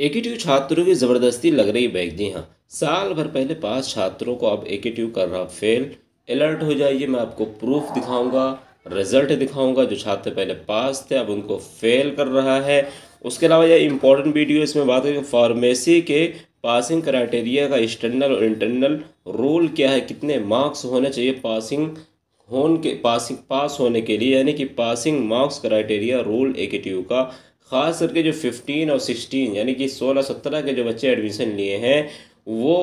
ए छात्रों की ज़बरदस्ती लग रही बैग जी हाँ साल भर पहले पास छात्रों को अब ए कर रहा फेल अलर्ट हो जाइए मैं आपको प्रूफ दिखाऊंगा रिजल्ट दिखाऊंगा जो छात्र पहले पास थे अब उनको फेल कर रहा है उसके अलावा यह इंपॉर्टेंट वीडियो इसमें बात करें फार्मेसी के पासिंग क्राइटेरिया का एक्सटर्नल और इंटरनल रूल क्या है कितने मार्क्स होने चाहिए पासिंग होने के पासिंग पास होने के लिए यानी कि पासिंग मार्क्स क्राइटेरिया रूल ए का ख़ास करके जो फिफ्टीन और सिक्सटीन यानी कि सोलह सत्रह के जो बच्चे एडमिशन लिए हैं वो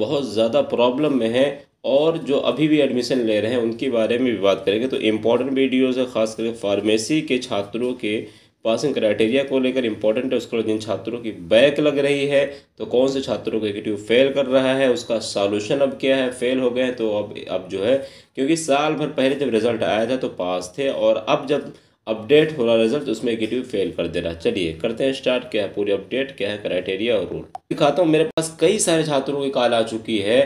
बहुत ज़्यादा प्रॉब्लम में हैं और जो अभी भी एडमिशन ले रहे हैं उनके बारे में भी बात करेंगे तो इम्पॉर्टेंट वीडियोज़ है ख़ास करके फार्मेसी के छात्रों के पासिंग क्राइटेरिया को लेकर इम्पॉर्टेंट है उसको जिन छात्रों की बैक लग रही है तो कौन से छात्रों को एगेटिव फेल कर रहा है उसका सॉल्यूशन अब क्या है फेल हो गए तो अब अब जो है क्योंकि साल भर पहले जब रिजल्ट आया था तो पास थे और अब जब अपडेट हो रहा रिजल्ट उसमें नेगेटिव फेल कर दे रहा चलिए करते हैं स्टार्ट क्या है पूरी अपडेट क्या है क्राइटेरिया और रूल दिखाता हूँ मेरे पास कई सारे छात्रों की कॉल आ चुकी है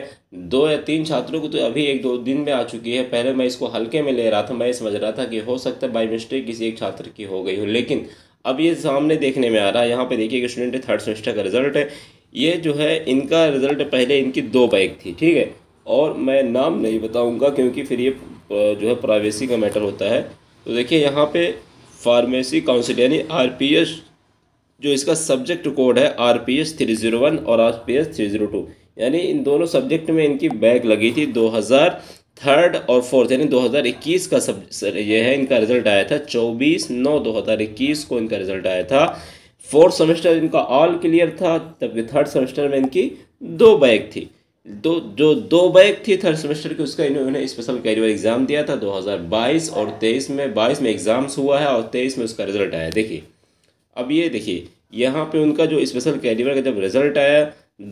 दो या तीन छात्रों को तो अभी एक दो दिन में आ चुकी है पहले मैं इसको हल्के में ले रहा था मैं समझ रहा था कि हो सकता है बाई मिस्टेक किसी एक छात्र की हो गई हो लेकिन अब ये सामने देखने में आ रहा है यहाँ पे देखिए कि स्टूडेंट है थर्ड सेमेस्टर का रिजल्ट है ये जो है इनका रिजल्ट पहले इनकी दो बाइक थी ठीक है और मैं नाम नहीं बताऊँगा क्योंकि फिर ये जो है प्राइवेसी का मैटर होता है तो देखिए यहाँ पे फार्मेसी काउंसिल यानी आर पी एस जो इसका सब्जेक्ट कोड है R P S three zero one और R P S three zero two यानी इन दोनों सब्जेक्ट में इनकी बैग लगी थी दो हज़ार थर्ड और फोर्थ यानी 2021 का सब ये है इनका रिजल्ट आया था 24 नौ 2021 को इनका रिजल्ट आया था फोर्थ सेमेस्टर इनका ऑल क्लियर था जबकि थर्ड सेमेस्टर में इनकी दो बैग थी दो जो दो बैग थी थर्ड सेमेस्टर की उसका इन्होंने स्पेशल कैरियर एग्ज़ाम दिया था 2022 और 23 में 22 में एग्ज़ाम्स हुआ है और 23 में उसका रिजल्ट आया देखिए अब ये देखिए यहाँ पे उनका जो स्पेशल कैरियर का जब रिज़ल्ट आया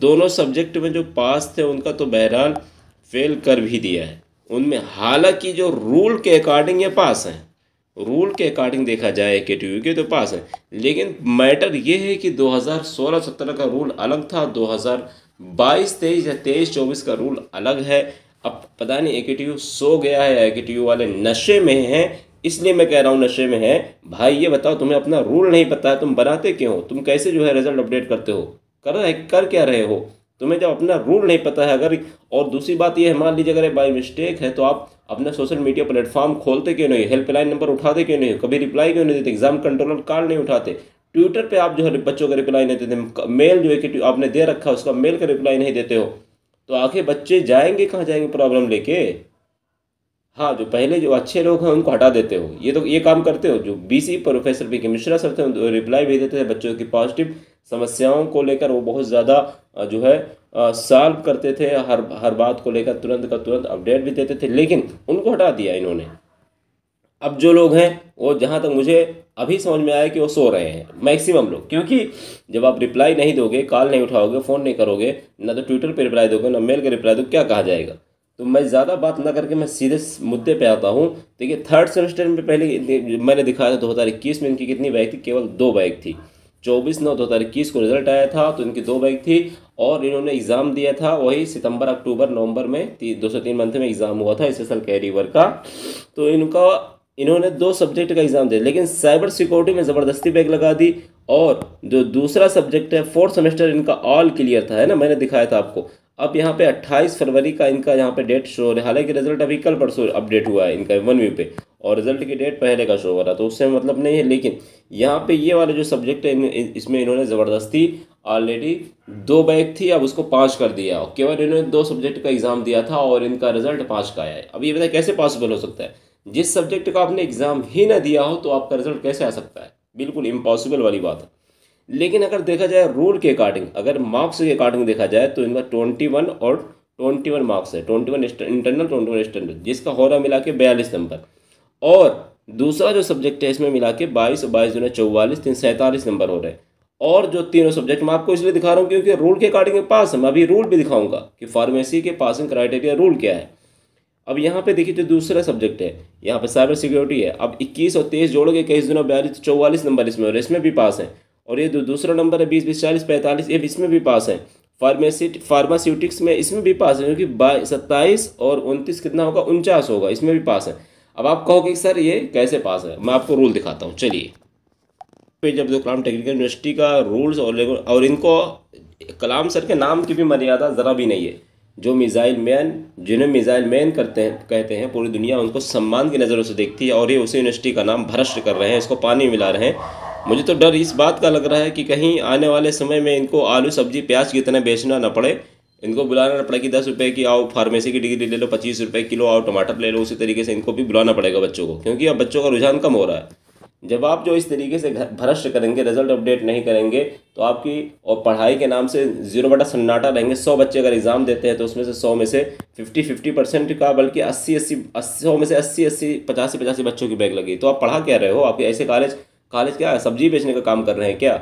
दोनों सब्जेक्ट में जो पास थे उनका तो बहरहाल फेल कर भी दिया है उनमें हालांकि जो रूल के अकॉर्डिंग ये पास हैं रूल के अकॉर्डिंग देखा जाए के टी के तो पास है लेकिन मैटर ये है कि 2016-17 का रूल अलग था 2000 बाईस तेईस या तेईस चौबीस का रूल अलग है अब पता नहीं यू सो गया है एकेटीयू वाले नशे में हैं इसलिए मैं कह रहा हूँ नशे में है भाई ये बताओ तुम्हें अपना रूल नहीं पता है तुम बनाते क्यों हो तुम कैसे जो है रिजल्ट अपडेट करते हो कर रहे कर क्या रहे हो तुम्हें जब अपना रूल नहीं पता है अगर और दूसरी बात यह है मान लीजिए अगर बाई मिस्टेक है तो आप अपना सोशल मीडिया प्लेटफॉर्म खोलते क्यों नहीं हेल्पलाइन नंबर उठाते क्यों नहीं कभी रिप्लाई क्यों नहीं देते एग्जाम कंट्रोलर कार्ड नहीं उठाते ट्विटर पे आप जो है बच्चों का रिप्लाई नहीं देते मेल जो है कि आपने दे रखा उसका मेल का रिप्लाई नहीं देते हो तो आखिर बच्चे जाएंगे कहाँ जाएंगे प्रॉब्लम लेके हाँ जो पहले जो अच्छे लोग हैं उनको हटा देते हो ये तो ये काम करते हो जो बीसी प्रोफेसर पी के मिश्रा सर थे उनको रिप्लाई भी देते थे बच्चों की पॉजिटिव समस्याओं को लेकर वो बहुत ज़्यादा जो है सॉल्व करते थे हर हर बात को लेकर तुरंत का तुरंत अपडेट भी देते थे लेकिन उनको हटा दिया इन्होंने अब जो लोग हैं वो जहाँ तक मुझे अभी समझ में आया कि वो सो रहे हैं मैक्सिमम लोग क्योंकि जब आप रिप्लाई नहीं दोगे कॉल नहीं उठाओगे फ़ोन नहीं करोगे ना तो ट्विटर पर रिप्लाई दोगे ना मेल का रिप्लाई दोगे क्या कहा जाएगा तो मैं ज़्यादा बात ना करके मैं सीधे मुद्दे पे आता हूँ देखिए थर्ड सेमेस्टर में पहले मैंने दिखाया था दो हज़ार इक्कीस में इनकी कितनी बाइक थी केवल दो बाइक थी चौबीस नौ दो हज़ार इक्कीस को रिजल्ट आया था तो इनकी दो बाइक थी और इन्होंने एग्ज़ाम दिया था वही सितंबर अक्टूबर नवंबर में दो सौ तीन मंथ में एग्ज़ाम हुआ था इस एस एल का तो इनका इन्होंने दो सब्जेक्ट का एग्ज़ाम दिया लेकिन साइबर सिक्योरिटी में ज़बरदस्ती बैग लगा दी और जो दूसरा सब्जेक्ट है फोर्थ सेमेस्टर इनका ऑल क्लियर था है ना मैंने दिखाया था आपको अब यहाँ पे 28 फरवरी का इनका यहाँ पे डेट शो हो रहा है हालांकि रिजल्ट अभी कल परसों अपडेट हुआ है इनका वन व्यू पे और रिजल्ट की डेट पहले का शो हो रहा तो उससे मतलब नहीं है लेकिन यहाँ पे ये वाला जो सब्जेक्ट है इन, इसमें इन्होंने ज़बरदस्ती ऑलरेडी दो बैग थी अब उसको पाँच कर दिया केवल इन्होंने दो सब्जेक्ट का एग्ज़ाम दिया था और इनका रिजल्ट पाँच का आया है अब ये बताया कैसे पॉसिबल हो सकता है जिस सब्जेक्ट का आपने एग्ज़ाम ही ना दिया हो तो आपका रिजल्ट कैसे आ सकता है बिल्कुल इम्पॉसिबल वाली बात है लेकिन अगर देखा जाए रूल के अकॉर्डिंग अगर मार्क्स के अकॉर्डिंग देखा जाए तो इनका ट्वेंटी वन और ट्वेंटी वन मार्क्स है twenty one internal twenty one external जिसका हो रहा मिला के बयालीस नंबर और दूसरा जो सब्जेक्ट है इसमें मिला के बाईस और बाईस जो चौवालीस तीन सैंतालीस नंबर हो रहे हैं और जो तीनों सब्जेक्ट मैं आपको इसलिए दिखा रहा हूँ क्योंकि रूल के अकॉर्डिंग पास है मैं अभी रूल भी दिखाऊंगा कि फार्मेसी के पासिंग क्राइटेरिया रूल क्या है अब यहाँ पे देखिए जो दूसरा सब्जेक्ट है यहाँ पे साइबर सिक्योरिटी है अब 21 और 23 जोड़ोगे इक्कीस दिनों बयालीस चौवालीस नंबर इसमें और इसमें भी पास है और ये जो दूसरा नंबर है बीस बीस चालीस पैंतालीस ये इसमें भी पास है फार्मेसी फार्मास्यूटिक्स में इसमें भी पास है क्योंकि बाईस सत्ताईस और उनतीस कितना होगा उनचास होगा इसमें भी पास है अब आप कहोगे सर ये कैसे पास है मैं आपको रूल दिखाता हूँ चलिए पे तो जब जो कलाम टेक्निकल यूनिवर्सिटी का रूल्स और इनको कलाम सर के नाम की भी मर्यादा ज़रा भी नहीं है जो मिज़ाइल मैन जिन्हें मिज़ाइल मैन करते हैं कहते हैं पूरी दुनिया उनको सम्मान की नज़रों से देखती है और ये उसी यूनिवर्सिटी का नाम भ्रष्ट कर रहे हैं इसको पानी मिला रहे हैं मुझे तो डर इस बात का लग रहा है कि कहीं आने वाले समय में इनको आलू सब्जी प्याज की तरह बेचना न पड़े इनको बुलाना पड़े कि दस रुपये की आओ फार्मेसी की डिग्री ले लो पच्चीस रुपये किलो आओ टमाटर ले लो उसी तरीके से इनको भी बुलाना पड़ेगा बच्चों को क्योंकि अब बच्चों का रुझान कम हो रहा है जब आप जो इस तरीके से भ्रष्ट करेंगे रिजल्ट अपडेट नहीं करेंगे तो आपकी और पढ़ाई के नाम से जीरो बटा सन्नाटा रहेंगे सौ बच्चे अगर एग्ज़ाम देते हैं तो उसमें से सौ में से फिफ्टी फिफ्टी परसेंट का बल्कि अस्सी अस्सी अस्सी सौ में से अस्सी अस्सी पचासी पचासी बच्चों की बैग लगी तो आप पढ़ा क्या रहे हो आपके ऐसे कॉलेज कॉलेज क्या सब्जी बेचने का काम कर रहे हैं क्या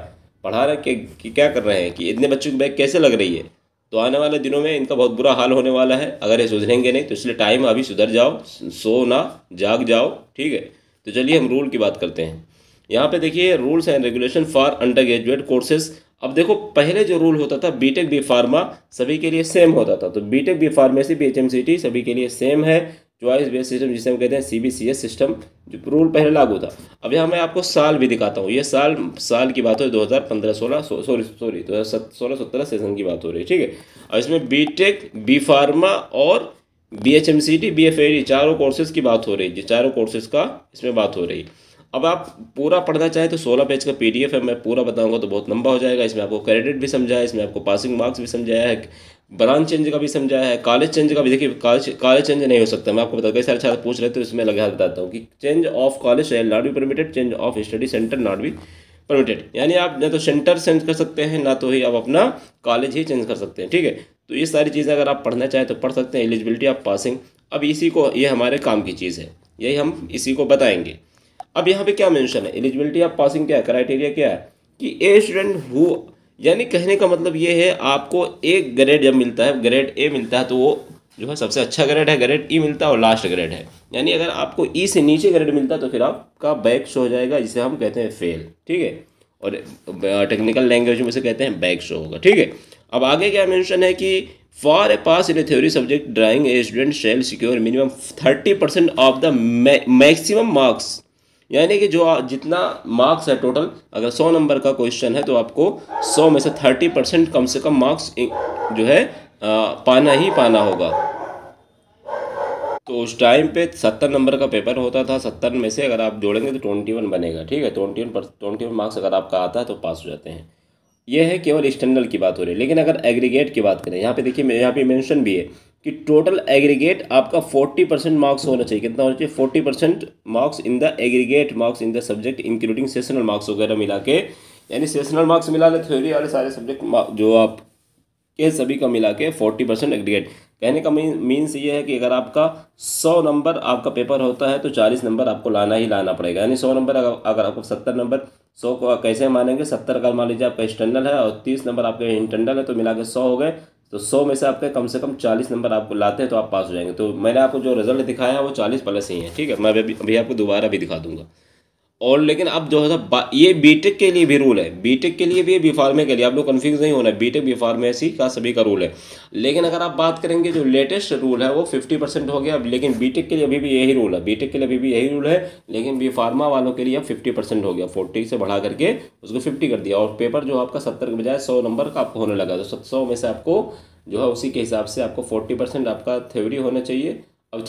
पढ़ा रहे कि क्या कर रहे हैं कि इतने बच्चों की बैग कैसे लग रही है तो आने वाले दिनों में इनका बहुत बुरा हाल होने वाला है अगर ये सुधरेंगे नहीं तो इसलिए टाइम अभी सुधर जाओ सो ना जाग जाओ ठीक है तो चलिए हम रूल की बात करते हैं यहाँ पे देखिए rules and regulation for undergraduate courses अब देखो पहले जो रूल होता था बीटेक बी फार्मा सभी के लिए सेम होता था तो BTech B pharmacy B H सभी के लिए सेम है चॉइस बेस्ड सिस्टम जिसे हम कहते हैं C B C S system जो रूल पहले लागू था अब यहाँ मैं आपको साल भी दिखाता हूँ ये साल साल की बात हो दो हज़ार पंद्रह सोलह सॉरी सॉरी दो हज़ार सोलह सत्रह सेशन की बात हो रही है ठीक है और इसमें बी टेक बी फार्मा और B H M C T B F A D चारों कोर्सेज की बात हो रही है चारों कोर्सेज का इसमें बात हो रही है अब आप पूरा पढ़ना चाहें तो सोलह पेज का पीडीएफ है मैं पूरा बताऊंगा तो बहुत लंबा हो जाएगा इसमें आपको क्रेडिट भी समझाया इसमें आपको पासिंग मार्क्स भी समझाया है ब्रांच चेंज का भी समझाया है कॉलेज चेंज का भी देखिए कॉलेज कॉलेज चेंज नहीं हो सकता मैं आपको बता कई सारे छात्र पूछ रहे थे तो इसमें लगा बताता हूँ कि change of college shall not be permitted change of study centre not be permitted यानी आप ना तो सेंटर चेंज कर सकते हैं ना तो ही आप अपना कॉलेज ही चेंज कर सकते हैं ठीक है तो ये सारी चीज़ें अगर आप पढ़ना चाहें तो पढ़ सकते हैं एलिजिबिलिटी ऑफ पासिंग अब इसी को ये हमारे काम की चीज़ है यही हम इसी को बताएंगे अब यहाँ पे क्या मेंशन है एलिजिबिलिटी ऑफ पासिंग क्या है क्राइटेरिया क्या है कि ए स्टूडेंट हु यानी कहने का मतलब ये है आपको एक ग्रेड जब मिलता है ग्रेड ए मिलता है तो वो जो है सबसे अच्छा ग्रेड है ग्रेड ई e मिलता है और लास्ट ग्रेड है यानी अगर आपको ई e से नीचे ग्रेड मिलता है तो फिर आपका बैक शो हो जाएगा जिसे हम कहते हैं फेल ठीक है और टेक्निकल लैंग्वेज में से कहते हैं बैक शो होगा ठीक है अब आगे क्या मेंशन है कि for a pass in a theory subject drawing a student shall secure minimum thirty percent of the maximum marks यानी कि जो जितना मार्क्स है टोटल अगर सौ नंबर का क्वेश्चन है तो आपको सौ में से थर्टी परसेंट कम से कम मार्क्स जो है आ, पाना ही पाना होगा तो उस टाइम पे सत्तर नंबर का पेपर होता था सत्तर में से अगर आप जोड़ेंगे तो ट्वेंटी वन बनेगा ठीक है ट्वेंटी वन पर ट्वेंटी वन मार्क्स अगर आपका आता है तो पास हो जाते हैं ये है केवल एक्सटर्नल की बात हो रही है लेकिन अगर एग्रीगेट की बात करें यहाँ पे देखिए यहाँ पे मेंशन भी है कि टोटल एग्रीगेट आपका 40 परसेंट मार्क्स होना चाहिए कितना होना चाहिए 40 percent marks in the aggregate marks in the subject including sessional marks वगैरह मिला के यानी सेशनल मार्क्स मिला ले थ्योरी वाले सारे सब्जेक्ट जो आप के सभी का मिला के फोर्टी परसेंट एग्रीगेट कहने का मीन मीन्स ये है कि अगर आपका सौ नंबर आपका पेपर होता है तो चालीस नंबर आपको लाना ही लाना पड़ेगा यानी सौ नंबर अगर आपको सत्तर नंबर सौ को कैसे मानेंगे सत्तर का मान लीजिए आपका एक्सटर्नल है और तीस नंबर आपके इंटरनल है तो मिला के सौ हो गए तो सौ में से आपके कम से कम चालीस नंबर आपको लाते हैं तो आप पास हो जाएंगे तो मैंने आपको जो रिजल्ट दिखाया है वो चालीस प्लस ही है ठीक है मैं अभी अभी आपको दोबारा भी दिखा दूंगा और लेकिन अब जो है ये बीटेक के लिए भी रूल है बीटेक के लिए भी बी फार्मे के लिए आप लोग कन्फ्यूज नहीं होना है बीटेक बी फार्मेसी का सभी का रूल है लेकिन अगर आप बात करेंगे जो लेटेस्ट रूल है वो फिफ्टी परसेंट हो गया लेकिन बीटेक के लिए अभी भी यही रूल है बीटेक के लिए अभी भी यही रूल है लेकिन बी फार्मा वालों के लिए अब फिफ्टी परसेंट हो गया फोर्टी से बढ़ा करके उसको फिफ्टी कर दिया और पेपर जो आपका सत्तर के बजाय सौ नंबर का आपको होने लगा तो सौ में से आपको जो है उसी के हिसाब से आपको फोर्टी परसेंट आपका थ्योरी होना चाहिए अब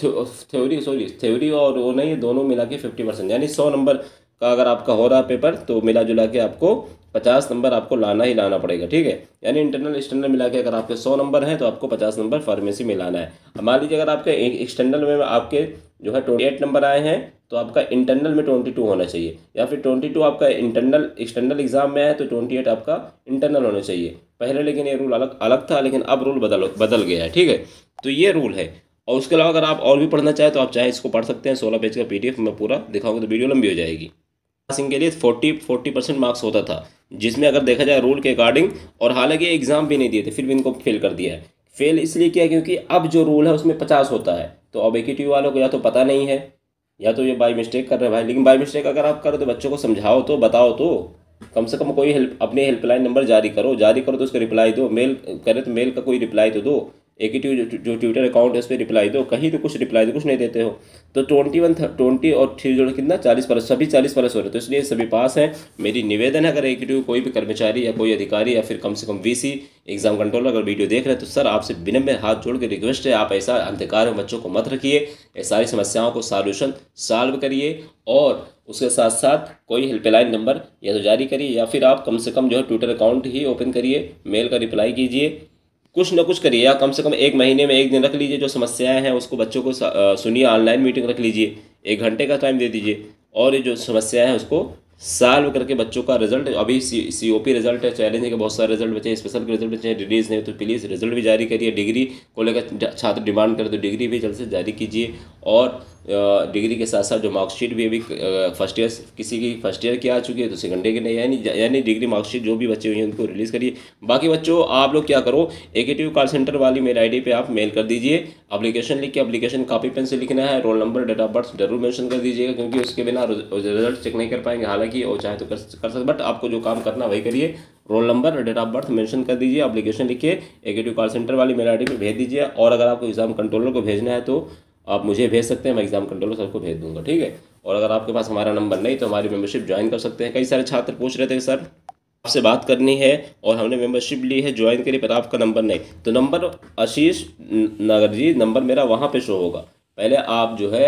थ्योरी सॉरी थ्योरी और वो नहीं दोनों मिला के फिफ्टी परसेंट यानी सौ नंबर का अगर आपका हो रहा पेपर तो मिला जुला के आपको पचास नंबर आपको लाना ही लाना पड़ेगा ठीक है यानी इंटरनल एक्सटर्नल मिला के अगर आपके सौ नंबर हैं तो आपको पचास नंबर फार्मेसी में लाना है मान लीजिए अगर आपके एक्सटर्नल में आपके जो है ट्वेंटी एट नंबर आए हैं तो आपका इंटरनल में ट्वेंटी टू होना चाहिए या फिर ट्वेंटी टू आपका इंटरनल एक्सटर्नल एग्जाम में आया तो ट्वेंटी एट आपका इंटरनल होना चाहिए पहले लेकिन ये रूल अलग अलग था लेकिन अब रूल बदल बदल गया है ठीक है तो ये रूल है और उसके अलावा अगर आप और भी पढ़ना चाहें तो आप चाहे इसको पढ़ सकते हैं सोलह पेज का एफ मैं पूरा दिखाऊंगा तो वीडियो लंबी हो जाएगी पासिंग के लिए फोर्टी फोर्टी परसेंट मार्क्स होता था जिसमें अगर देखा जाए रूल के अकॉर्डिंग और हालांकि एग्ज़ाम भी नहीं दिए थे फिर भी इनको फेल कर दिया है फेल इसलिए किया क्योंकि अब जो रूल है उसमें पचास होता है तो अब एकीटी वालों को या तो पता नहीं है या तो ये बाई मिस्टेक कर रहे हैं भाई लेकिन बाई मिस्टेक अगर आप करो तो बच्चों को समझाओ तो बताओ तो कम से कम कोई हेल्प अपने हेल्पलाइन नंबर जारी करो जारी करो तो उसका रिप्लाई दो मेल करे तो मेल का कोई रिप्लाई तो दो एक ही जो ट्विटर अकाउंट है उस पर रिप्लाई दो कहीं तो कुछ रिप्लाई दो कुछ नहीं देते हो तो ट्वेंटी वन ट्वेंटी और थ्री जोड़ कितना चालीस परस सभी चालीस परस हो रहे तो इसलिए सभी पास हैं मेरी निवेदन है अगर ट्यू कोई भी कर्मचारी या कोई अधिकारी या फिर कम से कम वी एग्जाम कंट्रोलर अगर वीडियो देख रहे हैं तो सर आपसे विनम्र हाथ जोड़ के रिक्वेस्ट है आप ऐसा अंधकार में बच्चों को मत रखिए सारी समस्याओं को सॉल्यूशन सॉल्व करिए और उसके साथ साथ कोई हेल्पलाइन नंबर या तो जारी करिए या फिर आप कम से कम जो है ट्विटर अकाउंट ही ओपन करिए मेल का रिप्लाई कीजिए कुछ ना कुछ करिए या कम से कम एक महीने में एक दिन रख लीजिए जो समस्याएं हैं उसको बच्चों को सुनिए ऑनलाइन मीटिंग रख लीजिए एक घंटे का टाइम दे दीजिए और ये जो समस्याएं हैं उसको सॉल्व करके बच्चों का रिजल्ट अभी C C O P result है चैलेंज के बहुत सारे रिजल्ट बचे हैं स्पेशल के रिजल्ट बचे हैं डिग्रीज नहीं तो प्लीज़ रिजल्ट भी जारी करिए डिग्री को लेकर छात्र डिमांड करें तो डिग्री भी जल्द से जारी कीजिए और डिग्री के साथ साथ जो मार्कशीट भी अभी फर्स्ट ईयर किसी की फर्स्ट ईयर की आ चुकी है तो सेकंड ईयर की नहीं यानी यानी डिग्री मार्कशीट जो भी बच्चे हुए हैं उनको रिलीज़ करिए बाकी बच्चों आप लोग क्या करो एकेटिव कॉल सेंटर वाली मेल आईडी पे आप मेल कर दीजिए अप्लीकेशन लिख के अप्लीकेशन कापी पेन से लिखना है roll number date of birth जरूर मैंशन कर दीजिएगा क्योंकि उसके बिना रिजल्ट चेक नहीं कर पाएंगे हालांकि वो चाहे तो कर सकते बट आपको जो काम करना वही करिए roll number date of birth mention कर दीजिए अप्लीकेशन लिखिए एगेटिव कॉल सेंटर वाली मेल आई पे भेज दीजिए और अगर आपको एग्जाम कंट्रोलर को भेजना है तो आप मुझे भेज सकते हैं मैं एग्ज़ाम कंट्रोलर सर को भेज दूंगा ठीक है और अगर आपके पास हमारा नंबर नहीं तो हमारी मेंबरशिप ज्वाइन कर सकते हैं कई सारे छात्र पूछ रहे थे सर आपसे बात करनी है और हमने मेंबरशिप ली है ज्वाइन के लिए पर आपका नंबर नहीं तो नंबर आशीष नगर जी नंबर मेरा वहाँ पे शो होगा पहले आप जो है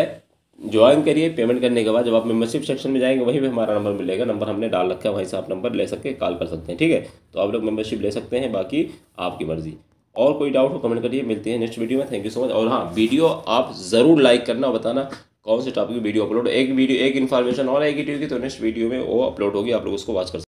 ज्वाइन करिए पेमेंट करने के बाद जब आप मेंबरशिप सेक्शन में जाएंगे वहीं पे हमारा नंबर मिलेगा नंबर हमने डाल रखा है वहीं से आप नंबर ले सके कॉल कर सकते हैं ठीक है तो आप लोग मेम्बरशिप ले सकते हैं बाकी आपकी मर्ज़ी और कोई डाउट हो कमेंट करिए मिलते हैं नेक्स्ट वीडियो में थैंक यू सो मच और हाँ वीडियो आप ज़रूर लाइक करना बताना कौन से टॉपिक वीडियो अपलोड एक वीडियो एक इन्फॉर्मेशन और आएगी टीवी की तो नेक्स्ट वीडियो में वो अपलोड होगी आप लोग उसको वॉच कर